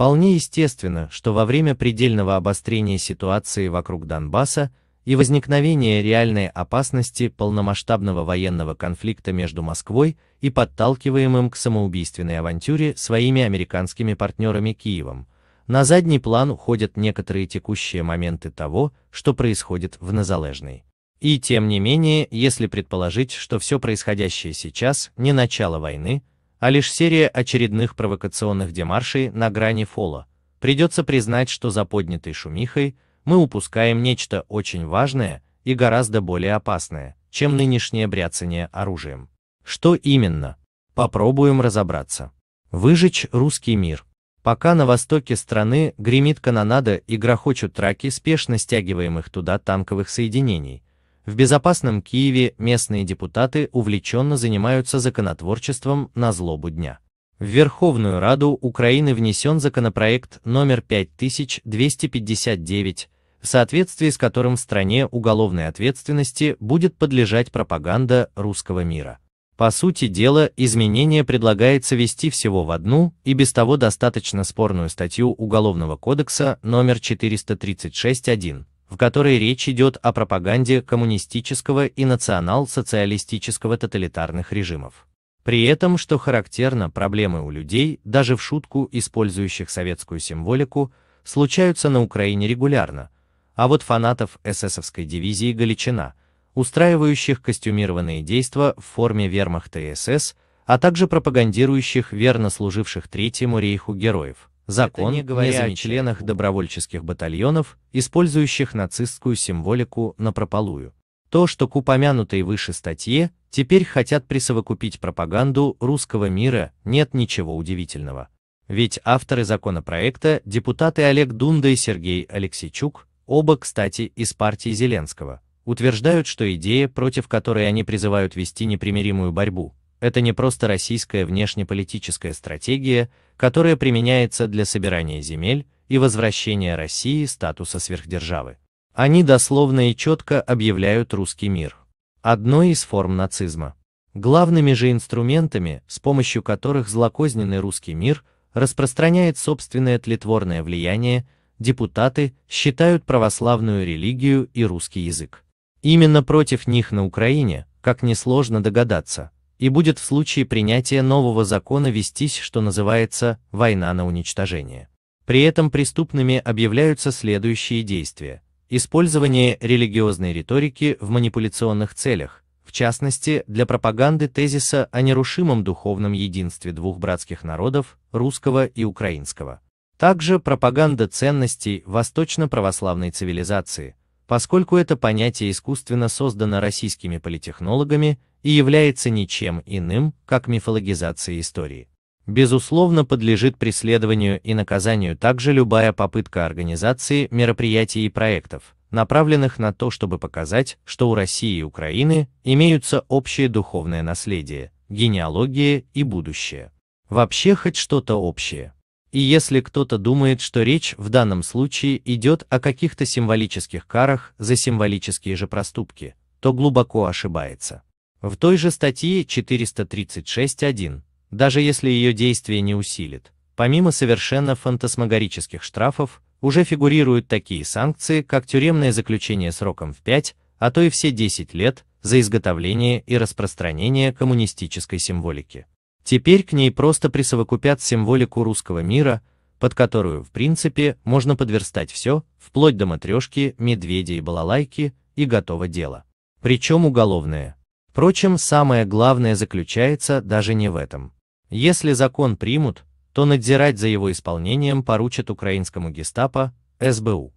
Вполне естественно, что во время предельного обострения ситуации вокруг Донбасса и возникновения реальной опасности полномасштабного военного конфликта между Москвой и подталкиваемым к самоубийственной авантюре своими американскими партнерами Киевом, на задний план уходят некоторые текущие моменты того, что происходит в Назалежной. И тем не менее, если предположить, что все происходящее сейчас не начало войны, а лишь серия очередных провокационных демаршей на грани фола. Придется признать, что за поднятой шумихой мы упускаем нечто очень важное и гораздо более опасное, чем нынешнее бряцание оружием. Что именно? Попробуем разобраться. Выжечь русский мир. Пока на востоке страны гремит канонада и грохочут траки спешно стягиваемых туда танковых соединений, в безопасном Киеве местные депутаты увлеченно занимаются законотворчеством на злобу дня. В Верховную Раду Украины внесен законопроект номер 5259, в соответствии с которым в стране уголовной ответственности будет подлежать пропаганда русского мира. По сути дела, изменение предлагается ввести всего в одну и без того достаточно спорную статью Уголовного кодекса номер 436.1 в которой речь идет о пропаганде коммунистического и национал-социалистического тоталитарных режимов. При этом, что характерно, проблемы у людей, даже в шутку использующих советскую символику, случаются на Украине регулярно, а вот фанатов эсэсовской дивизии Галичина, устраивающих костюмированные действия в форме вермахта и СС, а также пропагандирующих верно служивших Третьему рейху героев, закон, не, говоря о членах добровольческих батальонов, использующих нацистскую символику на напропалую. То, что к упомянутой выше статье теперь хотят присовокупить пропаганду русского мира, нет ничего удивительного. Ведь авторы законопроекта – депутаты Олег Дунда и Сергей Алексичук, оба, кстати, из партии Зеленского, утверждают, что идея, против которой они призывают вести непримиримую борьбу, это не просто российская внешнеполитическая стратегия, которая применяется для собирания земель и возвращения России статуса сверхдержавы. Они дословно и четко объявляют русский мир. Одной из форм нацизма. Главными же инструментами, с помощью которых злокозненный русский мир распространяет собственное тлетворное влияние, депутаты считают православную религию и русский язык. Именно против них на Украине, как несложно догадаться, и будет в случае принятия нового закона вестись, что называется, война на уничтожение. При этом преступными объявляются следующие действия. Использование религиозной риторики в манипуляционных целях, в частности, для пропаганды тезиса о нерушимом духовном единстве двух братских народов, русского и украинского. Также пропаганда ценностей восточно-православной цивилизации, поскольку это понятие искусственно создано российскими политехнологами и является ничем иным, как мифологизация истории. Безусловно, подлежит преследованию и наказанию также любая попытка организации мероприятий и проектов, направленных на то, чтобы показать, что у России и Украины имеются общее духовное наследие, генеалогия и будущее. Вообще хоть что-то общее. И если кто-то думает, что речь в данном случае идет о каких-то символических карах за символические же проступки, то глубоко ошибается. В той же статье 436.1, даже если ее действие не усилит, помимо совершенно фантасмагорических штрафов, уже фигурируют такие санкции, как тюремное заключение сроком в 5, а то и все 10 лет, за изготовление и распространение коммунистической символики. Теперь к ней просто присовокупят символику русского мира, под которую, в принципе, можно подверстать все, вплоть до матрешки, медведей, и балалайки, и готово дело. Причем уголовное, Впрочем, самое главное заключается даже не в этом. Если закон примут, то надзирать за его исполнением поручат украинскому гестапо, СБУ.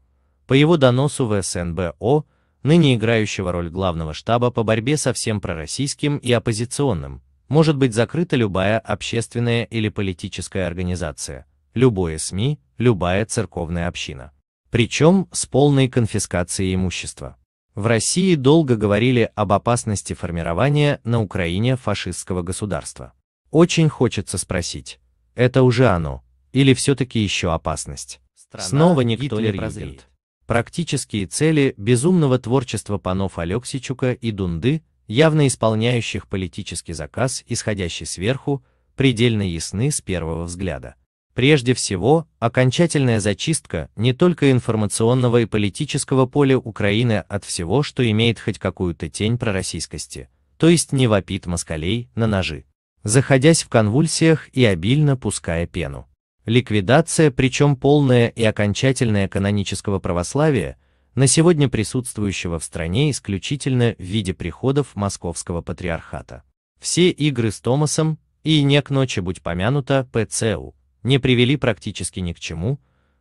По его доносу в СНБО, ныне играющего роль главного штаба по борьбе со всем пророссийским и оппозиционным, может быть закрыта любая общественная или политическая организация, любое СМИ, любая церковная община. Причем с полной конфискацией имущества. В России долго говорили об опасности формирования на Украине фашистского государства. Очень хочется спросить, это уже оно, или все-таки еще опасность? Страна Снова никто не прозреет. Практические цели безумного творчества панов Алексичука и Дунды, явно исполняющих политический заказ, исходящий сверху, предельно ясны с первого взгляда. Прежде всего, окончательная зачистка не только информационного и политического поля Украины от всего, что имеет хоть какую-то тень пророссийскости, то есть не вопит москалей на ножи, заходясь в конвульсиях и обильно пуская пену. Ликвидация, причем полная и окончательная канонического православия, на сегодня присутствующего в стране исключительно в виде приходов московского патриархата. Все игры с Томасом и не к ночи будь помянута ПЦУ не привели практически ни к чему,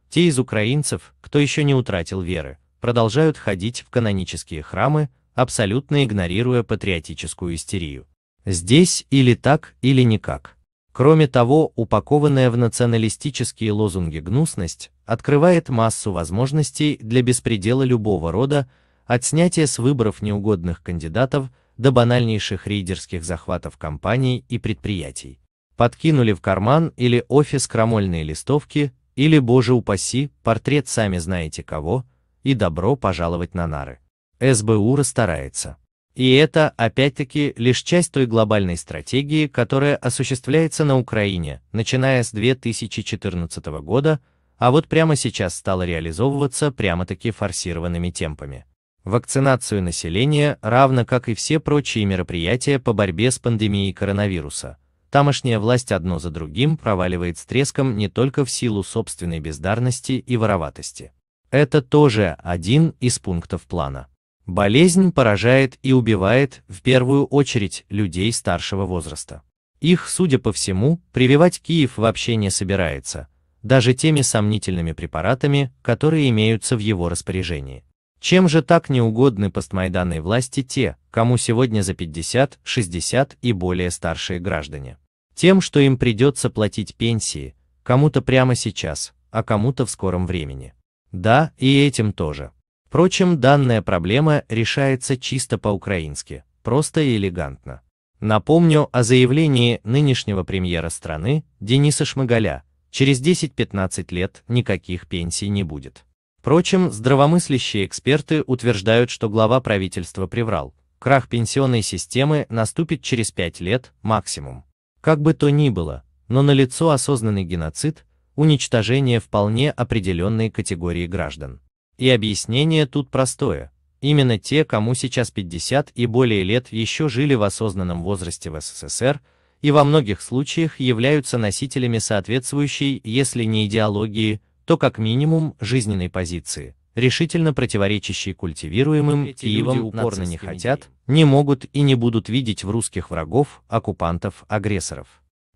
те из украинцев, кто еще не утратил веры, продолжают ходить в канонические храмы, абсолютно игнорируя патриотическую истерию. Здесь или так, или никак. Кроме того, упакованная в националистические лозунги гнусность открывает массу возможностей для беспредела любого рода, от снятия с выборов неугодных кандидатов до банальнейших рейдерских захватов компаний и предприятий подкинули в карман или офис крамольные листовки, или, боже упаси, портрет сами знаете кого, и добро пожаловать на нары. СБУ расстарается. И это, опять-таки, лишь часть той глобальной стратегии, которая осуществляется на Украине, начиная с 2014 года, а вот прямо сейчас стала реализовываться прямо-таки форсированными темпами. Вакцинацию населения, равно как и все прочие мероприятия по борьбе с пандемией коронавируса, тамошняя власть одно за другим проваливает с треском не только в силу собственной бездарности и вороватости. Это тоже один из пунктов плана. Болезнь поражает и убивает, в первую очередь, людей старшего возраста. Их, судя по всему, прививать Киев вообще не собирается, даже теми сомнительными препаратами, которые имеются в его распоряжении. Чем же так неугодны постмайданной власти те, кому сегодня за 50, 60 и более старшие граждане? Тем, что им придется платить пенсии, кому-то прямо сейчас, а кому-то в скором времени. Да, и этим тоже. Впрочем, данная проблема решается чисто по-украински, просто и элегантно. Напомню о заявлении нынешнего премьера страны Дениса Шмыгаля, через 10-15 лет никаких пенсий не будет. Впрочем, здравомыслящие эксперты утверждают, что глава правительства приврал, крах пенсионной системы наступит через 5 лет максимум. Как бы то ни было, но налицо осознанный геноцид, уничтожение вполне определенной категории граждан. И объяснение тут простое. Именно те, кому сейчас 50 и более лет еще жили в осознанном возрасте в СССР, и во многих случаях являются носителями соответствующей, если не идеологии, то как минимум жизненной позиции, решительно противоречащей культивируемым Эти Киевом упорно не хотят, не могут и не будут видеть в русских врагов, оккупантов, агрессоров.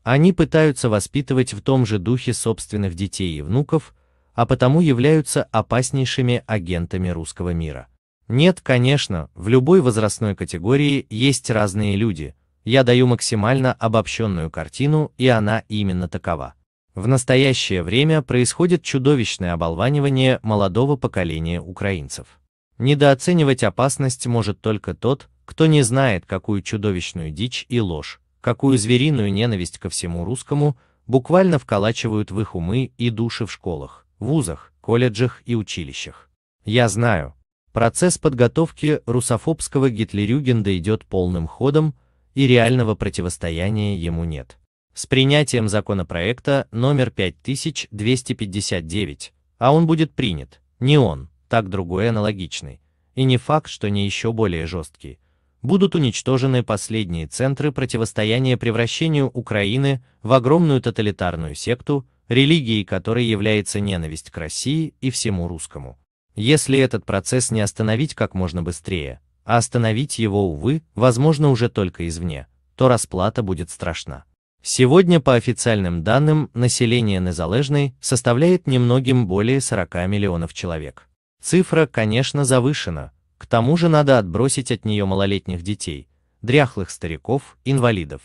Они пытаются воспитывать в том же духе собственных детей и внуков, а потому являются опаснейшими агентами русского мира. Нет, конечно, в любой возрастной категории есть разные люди, я даю максимально обобщенную картину и она именно такова. В настоящее время происходит чудовищное оболванивание молодого поколения украинцев. Недооценивать опасность может только тот, кто не знает, какую чудовищную дичь и ложь, какую звериную ненависть ко всему русскому, буквально вколачивают в их умы и души в школах, вузах, колледжах и училищах. Я знаю, процесс подготовки русофобского Гитлерюгенда идет полным ходом, и реального противостояния ему нет. С принятием законопроекта номер 5259, а он будет принят, не он, так другой аналогичный, и не факт, что не еще более жесткий, будут уничтожены последние центры противостояния превращению Украины в огромную тоталитарную секту, религией которой является ненависть к России и всему русскому. Если этот процесс не остановить как можно быстрее, а остановить его, увы, возможно уже только извне, то расплата будет страшна. Сегодня, по официальным данным, население Незалежной составляет немногим более 40 миллионов человек. Цифра, конечно, завышена, к тому же надо отбросить от нее малолетних детей, дряхлых стариков, инвалидов.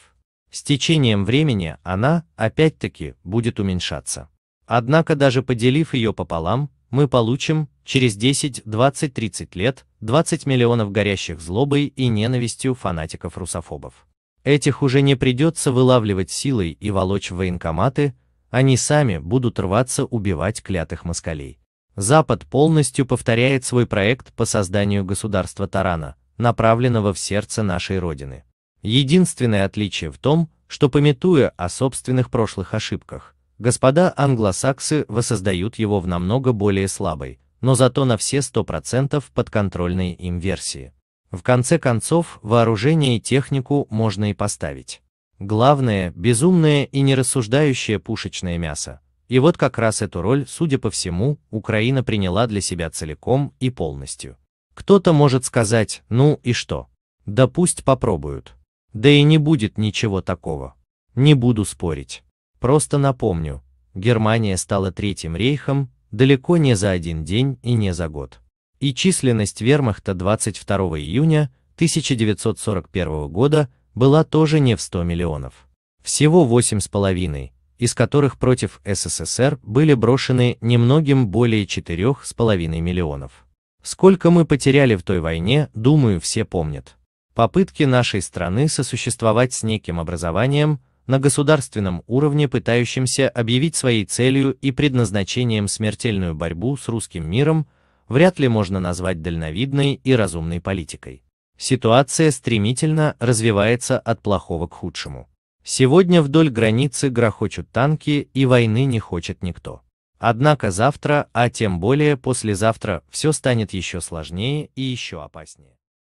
С течением времени она, опять-таки, будет уменьшаться. Однако даже поделив ее пополам, мы получим, через 10, 20, 30 лет, 20 миллионов горящих злобой и ненавистью фанатиков-русофобов. Этих уже не придется вылавливать силой и волочь в военкоматы, они сами будут рваться убивать клятых москалей. Запад полностью повторяет свой проект по созданию государства Тарана, направленного в сердце нашей Родины. Единственное отличие в том, что пометуя о собственных прошлых ошибках, господа англосаксы воссоздают его в намного более слабой, но зато на все 100% подконтрольной им версии. В конце концов, вооружение и технику можно и поставить. Главное – безумное и нерассуждающее пушечное мясо, и вот как раз эту роль, судя по всему, Украина приняла для себя целиком и полностью. Кто-то может сказать, ну и что? Да пусть попробуют. Да и не будет ничего такого. Не буду спорить. Просто напомню, Германия стала Третьим рейхом далеко не за один день и не за год. И численность вермахта 22 июня 1941 года была тоже не в 100 миллионов. Всего 8,5, из которых против СССР были брошены немногим более 4,5 миллионов. Сколько мы потеряли в той войне, думаю, все помнят. Попытки нашей страны сосуществовать с неким образованием, на государственном уровне пытающимся объявить своей целью и предназначением смертельную борьбу с русским миром, вряд ли можно назвать дальновидной и разумной политикой. Ситуация стремительно развивается от плохого к худшему. Сегодня вдоль границы грохочут танки и войны не хочет никто. Однако завтра, а тем более послезавтра, все станет еще сложнее и еще опаснее.